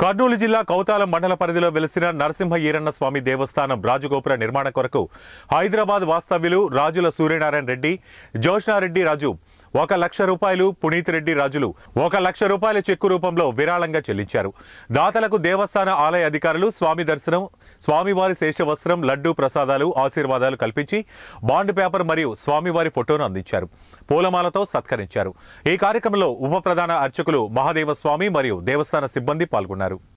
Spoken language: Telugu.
కర్నూలు జిల్లా కౌతాలం మండల పరిధిలో వెలిసిన నరసింహ ఈరన్న స్వామి దేవస్థానం రాజగోపుర నిర్మాణం కొరకు హైదరాబాద్ వాస్తవ్యులు రాజుల సూర్యనారాయణ రెడ్డి జోష్నారెడ్డి రాజు ఒక లక్ష రూపాయలు పునీత్ రెడ్డి రాజులు ఒక లక్ష రూపాయల చెక్కు రూపంలో విరాళంగా చెల్లించారు దాతలకు దేవస్థాన ఆలయ అధికారులు స్వామి దర్శనం స్వామివారి శేషవస్త్రం లడ్డూ ప్రసాదాలు ఆశీర్వాదాలు కల్పించి బాండ్ పేపర్ మరియు స్వామివారి ఫోటోను అందించారు పూలమాలతో సత్కరించారు ఈ కార్యక్రమంలో ఉప ప్రధాన అర్చకులు మహాదేవస్వామి మరియు దేవస్థాన సిబ్బంది పాల్గొన్నారు